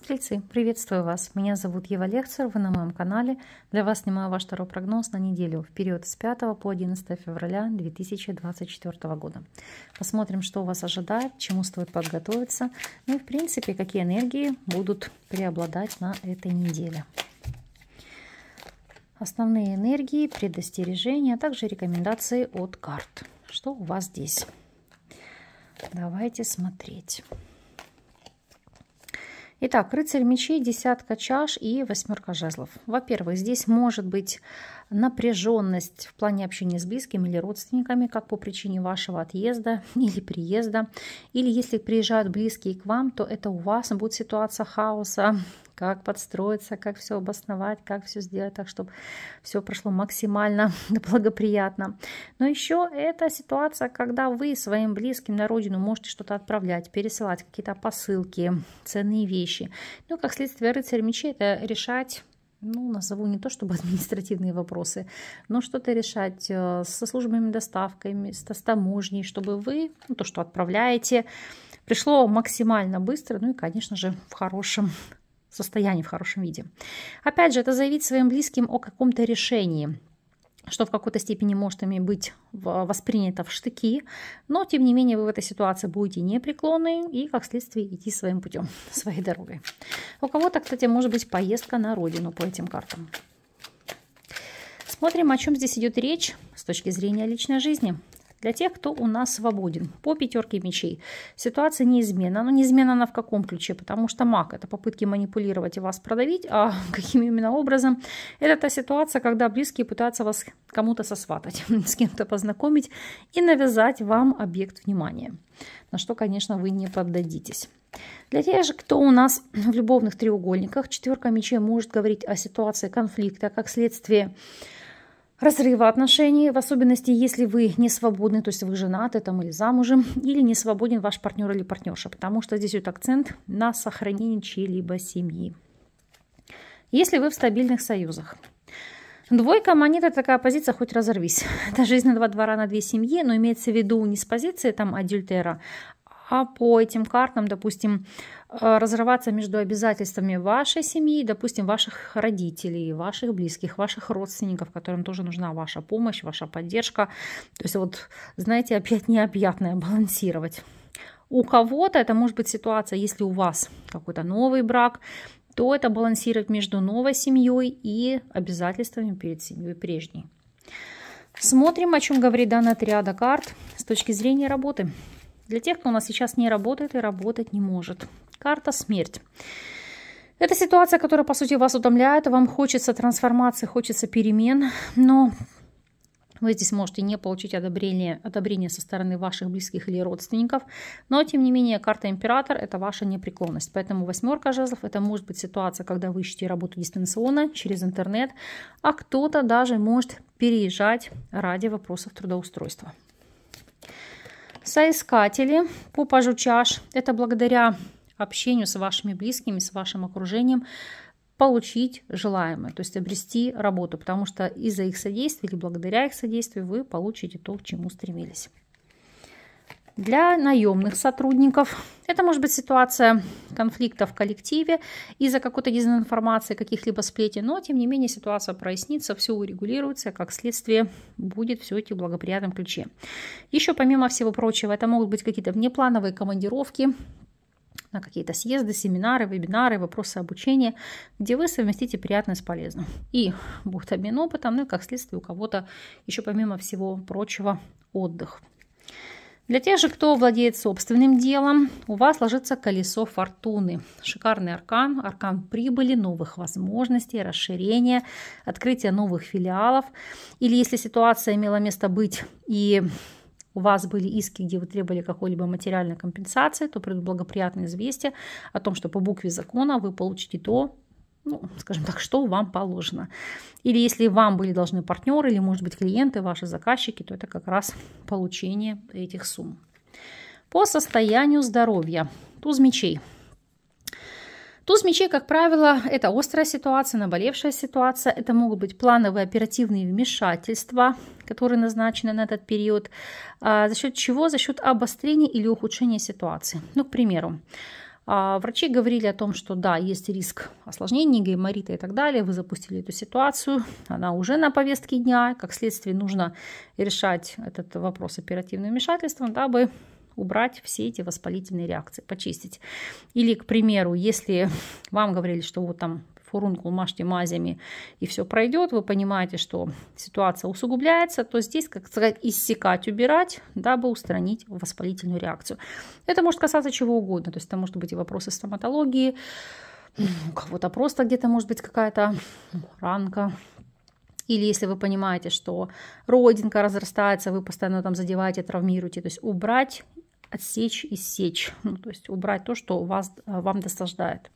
Стрельцы, приветствую вас! Меня зовут Ева Лехцер, вы на моем канале. Для вас снимаю ваш второй прогноз на неделю в период с 5 по 11 февраля 2024 года. Посмотрим, что вас ожидает, чему стоит подготовиться, ну и в принципе, какие энергии будут преобладать на этой неделе. Основные энергии, предостережения, а также рекомендации от карт. Что у вас здесь? Давайте смотреть. Итак, рыцарь мечей, десятка чаш и восьмерка жезлов. Во-первых, здесь может быть напряженность в плане общения с близкими или родственниками, как по причине вашего отъезда или приезда. Или если приезжают близкие к вам, то это у вас будет ситуация хаоса, как подстроиться, как все обосновать, как все сделать так, чтобы все прошло максимально благоприятно. Но еще это ситуация, когда вы своим близким на родину можете что-то отправлять, пересылать какие-то посылки, ценные вещи. Ну, как следствие, рыцарь мечей это решать ну, назову не то чтобы административные вопросы, но что-то решать э, со службами доставками, с таможней, чтобы вы, ну, то, что отправляете, пришло максимально быстро, ну и, конечно же, в хорошем состоянии, в хорошем виде. Опять же, это заявить своим близким о каком-то решении, что в какой-то степени может ими быть воспринято в штыки, но тем не менее вы в этой ситуации будете непреклонны и, как следствие, идти своим путем, своей дорогой. У кого-то, кстати, может быть поездка на родину по этим картам. Смотрим, о чем здесь идет речь с точки зрения личной жизни. Для тех, кто у нас свободен. По пятерке мечей. Ситуация неизменна. Но неизменна она в каком ключе? Потому что маг – это попытки манипулировать и вас продавить. А каким именно образом? Это та ситуация, когда близкие пытаются вас кому-то сосватать, с кем-то познакомить и навязать вам объект внимания. На что, конечно, вы не поддадитесь. Для тех же, кто у нас в любовных треугольниках, четверка мечей может говорить о ситуации конфликта как следствие разрыва отношений, в особенности, если вы не свободны, то есть вы женаты там или замужем, или не свободен ваш партнер или партнерша, потому что здесь вот акцент на сохранении чьей-либо семьи. Если вы в стабильных союзах, Двойка монет – это такая позиция «хоть разорвись». Это жизнь на два двора, на две семьи, но имеется в виду не с позиции там адюльтера, а по этим картам, допустим, э, разрываться между обязательствами вашей семьи, допустим, ваших родителей, ваших близких, ваших родственников, которым тоже нужна ваша помощь, ваша поддержка. То есть вот, знаете, опять необъятное балансировать. У кого-то это может быть ситуация, если у вас какой-то новый брак, то это балансировать между новой семьей и обязательствами перед семьей прежней. Смотрим, о чем говорит данный триада карт с точки зрения работы. Для тех, кто у нас сейчас не работает и работать не может. Карта смерть. Это ситуация, которая, по сути, вас утомляет, вам хочется трансформации, хочется перемен, но вы здесь можете не получить одобрение, одобрение со стороны ваших близких или родственников, но, тем не менее, карта император – это ваша непреклонность. Поэтому восьмерка жезлов – это может быть ситуация, когда вы ищете работу дистанционно, через интернет, а кто-то даже может переезжать ради вопросов трудоустройства. Соискатели по пажучаш – это благодаря общению с вашими близкими, с вашим окружением получить желаемое, то есть обрести работу, потому что из-за их содействия или благодаря их содействию вы получите то, к чему стремились для наемных сотрудников. Это может быть ситуация конфликта в коллективе из-за какой-то дезинформации, каких-либо сплетен, но тем не менее ситуация прояснится, все урегулируется, как следствие будет все эти в благоприятном ключе. Еще помимо всего прочего, это могут быть какие-то внеплановые командировки, на какие-то съезды, семинары, вебинары, вопросы обучения, где вы совместите приятное с полезным. И будет обмен опытом, ну и как следствие у кого-то еще помимо всего прочего отдых. Для тех же, кто владеет собственным делом, у вас ложится колесо фортуны. Шикарный аркан, аркан прибыли, новых возможностей, расширения, открытия новых филиалов. Или если ситуация имела место быть и у вас были иски, где вы требовали какой-либо материальной компенсации, то придут благоприятные известия о том, что по букве закона вы получите то, ну, скажем так, что вам положено. Или если вам были должны партнеры, или, может быть, клиенты, ваши заказчики, то это как раз получение этих сумм. По состоянию здоровья. Туз мечей. Туз мечей, как правило, это острая ситуация, наболевшая ситуация. Это могут быть плановые оперативные вмешательства, которые назначены на этот период. А за счет чего? За счет обострения или ухудшения ситуации. Ну, к примеру, а, врачи говорили о том, что да, есть риск осложнений, гайморита и так далее. Вы запустили эту ситуацию, она уже на повестке дня. Как следствие, нужно решать этот вопрос оперативным вмешательством, дабы убрать все эти воспалительные реакции, почистить. Или, к примеру, если вам говорили, что вот там фурункул машьте мазями, и все пройдет, вы понимаете, что ситуация усугубляется, то здесь, как сказать, иссекать, убирать, дабы устранить воспалительную реакцию. Это может касаться чего угодно, то есть это может быть и вопросы стоматологии, у кого-то просто где-то может быть какая-то ранка, или если вы понимаете, что родинка разрастается, вы постоянно там задеваете, травмируете, то есть убрать, отсечь, иссечь, ну, то есть убрать то, что вас, вам досаждает.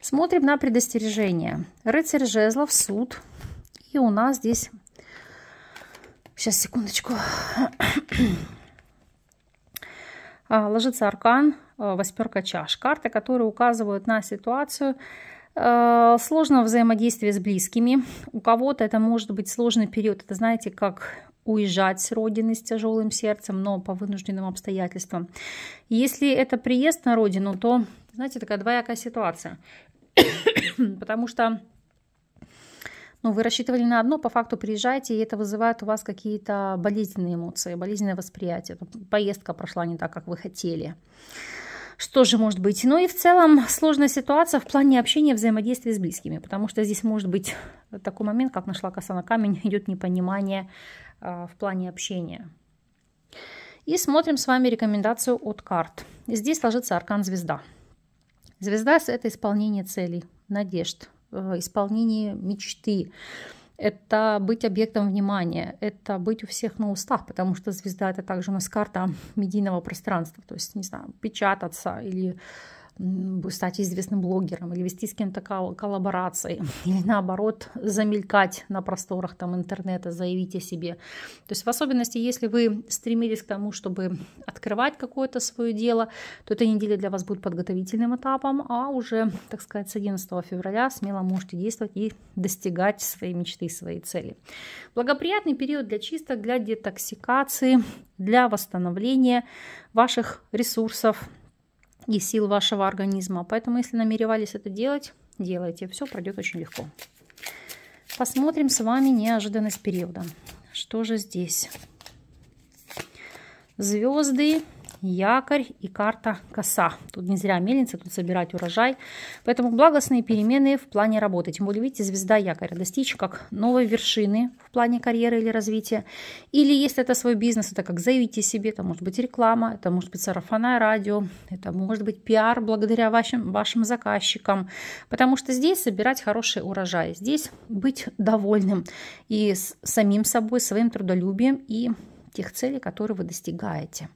Смотрим на предостережение. Рыцарь жезлов, суд. И у нас здесь... Сейчас, секундочку. А, ложится аркан, а, восьмерка чаш. Карты, которые указывают на ситуацию а, сложного взаимодействия с близкими. У кого-то это может быть сложный период. Это, знаете, как уезжать с родины с тяжелым сердцем, но по вынужденным обстоятельствам. Если это приезд на родину, то, знаете, такая двоякая ситуация. Потому что ну, вы рассчитывали на одно, по факту приезжаете, и это вызывает у вас какие-то болезненные эмоции, болезненное восприятие. Поездка прошла не так, как вы хотели что же может быть. Ну и в целом сложная ситуация в плане общения, взаимодействия с близкими, потому что здесь может быть такой момент, как нашла коса на камень, идет непонимание а, в плане общения. И смотрим с вами рекомендацию от карт. Здесь ложится аркан звезда. Звезда – это исполнение целей, надежд, э, исполнение мечты, это быть объектом внимания, это быть у всех на устах, потому что звезда это также у нас карта медийного пространства, то есть, не знаю, печататься или стать известным блогером или вести с кем-то коллаборации, или наоборот замелькать на просторах там, интернета, заявить о себе. То есть в особенности, если вы стремились к тому, чтобы открывать какое-то свое дело, то эта неделя для вас будет подготовительным этапом, а уже, так сказать, с 11 февраля смело можете действовать и достигать своей мечты, своей цели. Благоприятный период для чисток, для детоксикации, для восстановления ваших ресурсов, и сил вашего организма. Поэтому, если намеревались это делать, делайте. Все пройдет очень легко. Посмотрим с вами неожиданность периода. Что же здесь? Звезды якорь и карта коса. Тут не зря мельница, тут собирать урожай. Поэтому благостные перемены в плане работы. Тем более, видите, звезда якоря. Достичь как новой вершины в плане карьеры или развития. Или если это свой бизнес, это как заявите себе, это может быть реклама, это может быть сарафанное радио, это может быть пиар благодаря вашим, вашим заказчикам. Потому что здесь собирать хороший урожай, здесь быть довольным и с самим собой, своим трудолюбием и тех целей, которые вы достигаете.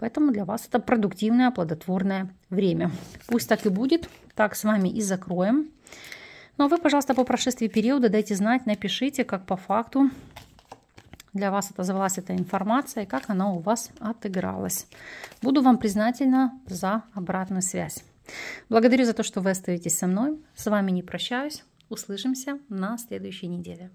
Поэтому для вас это продуктивное, плодотворное время. Пусть так и будет. Так с вами и закроем. Ну а вы, пожалуйста, по прошествии периода дайте знать, напишите, как по факту для вас отозвалась эта информация и как она у вас отыгралась. Буду вам признательна за обратную связь. Благодарю за то, что вы остаетесь со мной. С вами не прощаюсь. Услышимся на следующей неделе.